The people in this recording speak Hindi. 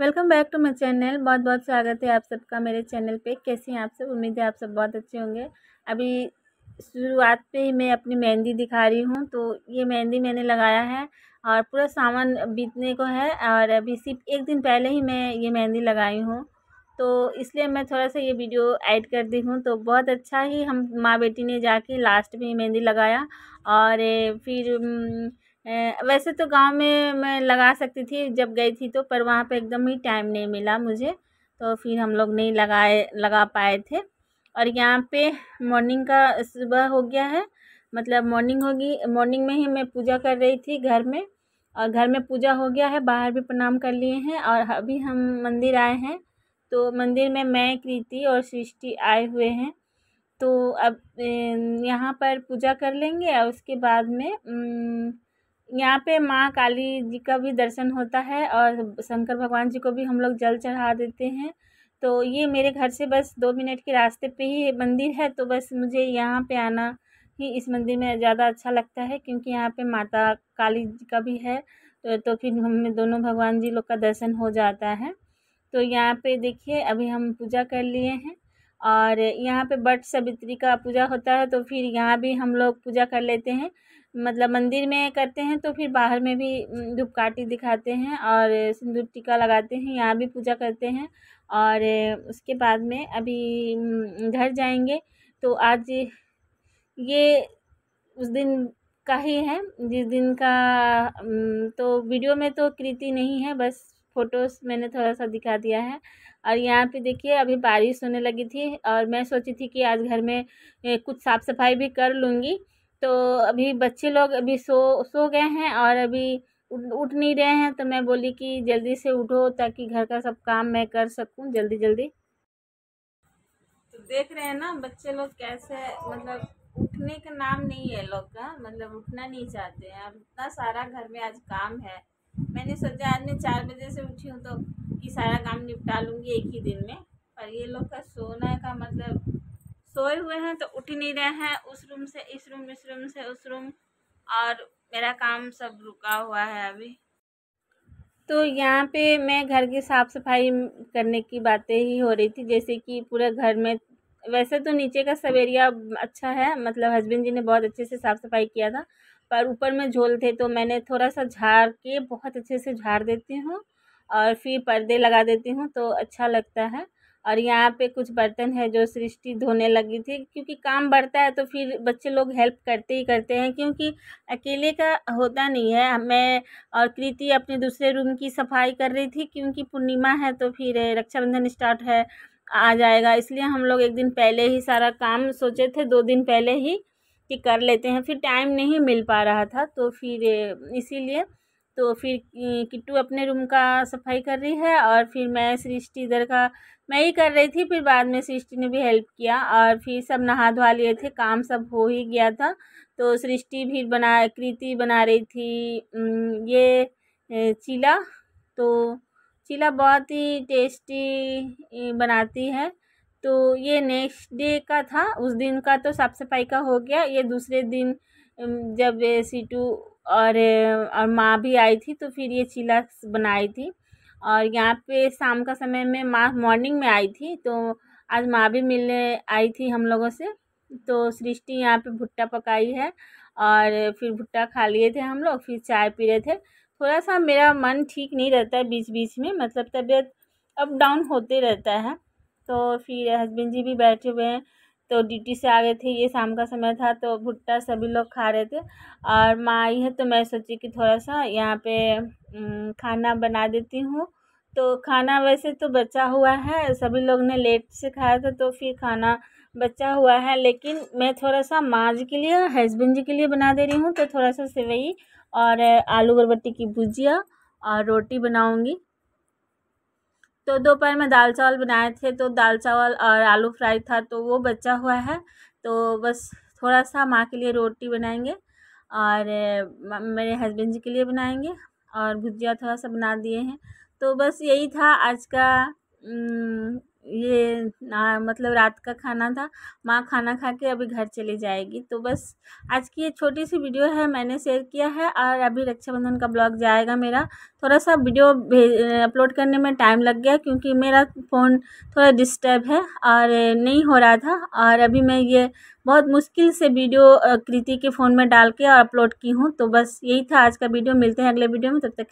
welcome back to my channel बहुत बहुत स्वागत है आप सबका मेरे चैनल पे कैसे हैं आप सब उम्मीद है आप सब बहुत अच्छे होंगे अभी शुरुआत पे ही मैं अपनी मेहंदी दिखा रही हूँ तो ये मेहंदी मैंने लगाया है और पूरा सामान बीतने को है और अभी सिर्फ एक दिन पहले ही मैं ये मेहंदी लगाई हूँ तो इसलिए मैं थोड़ा सा ये वीडियो ऐड कर दी हूँ तो बहुत अच्छा ही हम माँ बेटी ने जाके लास्ट में मेहंदी लगाया और फिर वैसे तो गाँव में मैं लगा सकती थी जब गई थी तो पर वहाँ पर एकदम ही टाइम नहीं मिला मुझे तो फिर हम लोग नहीं लगाए लगा पाए थे और यहाँ पे मॉर्निंग का सुबह हो गया है मतलब मॉर्निंग होगी मॉर्निंग में ही मैं पूजा कर रही थी घर में और घर में पूजा हो गया है बाहर भी प्रणाम कर लिए हैं और अभी हम मंदिर आए हैं तो मंदिर में मैं कृति और सृष्टि आए हुए हैं तो अब यहाँ पर पूजा कर लेंगे और उसके बाद में यहाँ पे माँ काली जी का भी दर्शन होता है और शंकर भगवान जी को भी हम लोग जल चढ़ा देते हैं तो ये मेरे घर से बस दो मिनट के रास्ते पे ही मंदिर है तो बस मुझे यहाँ पे आना ही इस मंदिर में ज़्यादा अच्छा लगता है क्योंकि यहाँ पे माता काली जी का भी है तो, तो फिर हमें दोनों भगवान जी लोग का दर्शन हो जाता है तो यहाँ पे देखिए अभी हम पूजा कर लिए हैं और यहाँ पे बट सवित्री का पूजा होता है तो फिर यहाँ भी हम लोग पूजा कर लेते हैं मतलब मंदिर में करते हैं तो फिर बाहर में भी धूपकाठी दिखाते हैं और सिंदूर टीका लगाते हैं यहाँ भी पूजा करते हैं और उसके बाद में अभी घर जाएंगे तो आज ये उस दिन का ही है जिस दिन का तो वीडियो में तो कृति नहीं है बस फ़ोटोज़ मैंने थोड़ा सा दिखा दिया है और यहाँ पे देखिए अभी बारिश होने लगी थी और मैं सोची थी कि आज घर में कुछ साफ़ सफाई भी कर लूँगी तो अभी बच्चे लोग अभी सो सो गए हैं और अभी उठ नहीं रहे हैं तो मैं बोली कि जल्दी से उठो ताकि घर का सब काम मैं कर सकूं जल्दी जल्दी तो देख रहे हैं ना बच्चे लोग कैसे मतलब उठने का नाम नहीं है लोग का मतलब उठना नहीं चाहते हैं अब इतना सारा घर में आज काम है मैंने सोचा आज मैं चार बजे से उठी हूँ तो कि सारा काम निपटा लूँगी एक ही दिन सोए हुए हैं तो उठ ही नहीं रहे हैं उस रूम से इस रूम इस रूम से उस रूम और मेरा काम सब रुका हुआ है अभी तो यहाँ पे मैं घर की साफ़ सफाई करने की बातें ही हो रही थी जैसे कि पूरे घर में वैसे तो नीचे का सब एरिया अच्छा है मतलब हस्बैंड जी ने बहुत अच्छे से साफ़ सफाई किया था पर ऊपर में झोल थे तो मैंने थोड़ा सा झाड़ के बहुत अच्छे से झाड़ देती हूँ और फिर पर्दे लगा देती हूँ तो अच्छा लगता है और यहाँ पे कुछ बर्तन है जो सृष्टि धोने लगी थी क्योंकि काम बढ़ता है तो फिर बच्चे लोग हेल्प करते ही करते हैं क्योंकि अकेले का होता नहीं है मैं और कृति अपने दूसरे रूम की सफाई कर रही थी क्योंकि पूर्णिमा है तो फिर रक्षाबंधन स्टार्ट है आ जाएगा इसलिए हम लोग एक दिन पहले ही सारा काम सोचे थे दो दिन पहले ही कि कर लेते हैं फिर टाइम नहीं मिल पा रहा था तो फिर इसीलिए तो फिर किट्टू अपने रूम का सफाई कर रही है और फिर मैं सृष्टि इधर का मैं ही कर रही थी फिर बाद में सृष्टि ने भी हेल्प किया और फिर सब नहा धोवा लिए थे काम सब हो ही गया था तो सृष्टि फिर बना कृति बना रही थी ये चीला तो चीला बहुत ही टेस्टी बनाती है तो ये नेक्स्ट डे का था उस दिन का तो साफ़ सफाई का हो गया ये दूसरे दिन जब सीटू और और माँ भी आई थी तो फिर ये चिल्ला बनाई थी और यहाँ पे शाम का समय में माँ मॉर्निंग में आई थी तो आज माँ भी मिलने आई थी हम लोगों से तो सृष्टि यहाँ पे भुट्टा पकाई है और फिर भुट्टा खा लिए थे हम लोग फिर चाय पी रहे थे थोड़ा सा मेरा मन ठीक नहीं रहता है बीच बीच में मतलब तबीयत अप डाउन होते रहता है तो फिर हस्बैंड जी भी बैठे हुए हैं तो ड्यूटी से आ गए थे ये शाम का समय था तो भुट्टा सभी लोग खा रहे थे और माँ आई है तो मैं सोची कि थोड़ा सा यहाँ पे खाना बना देती हूँ तो खाना वैसे तो बचा हुआ है सभी लोग ने लेट से खाया था तो फिर खाना बचा हुआ है लेकिन मैं थोड़ा सा माँ जी के लिए हस्बैंड जी के लिए बना दे रही हूँ तो थोड़ा सा सेवई और आलू बरबट्टी की भुजिया और रोटी बनाऊँगी तो दोपहर में दाल चावल बनाए थे तो दाल चावल और आलू फ्राई था तो वो बचा हुआ है तो बस थोड़ा सा माँ के लिए रोटी बनाएंगे और मेरे हस्बैंड जी के लिए बनाएंगे और भुजिया थोड़ा सा बना दिए हैं तो बस यही था आज का ये ना मतलब रात का खाना था माँ खाना खा के अभी घर चली जाएगी तो बस आज की ये छोटी सी वीडियो है मैंने शेयर किया है और अभी रक्षाबंधन का ब्लॉग जाएगा मेरा थोड़ा सा वीडियो अपलोड करने में टाइम लग गया क्योंकि मेरा फ़ोन थोड़ा डिस्टर्ब है और नहीं हो रहा था और अभी मैं ये बहुत मुश्किल से वीडियो कृति के फ़ोन में डाल के और अपलोड की हूँ तो बस यही था आज का वीडियो मिलते हैं अगले वीडियो में तब तक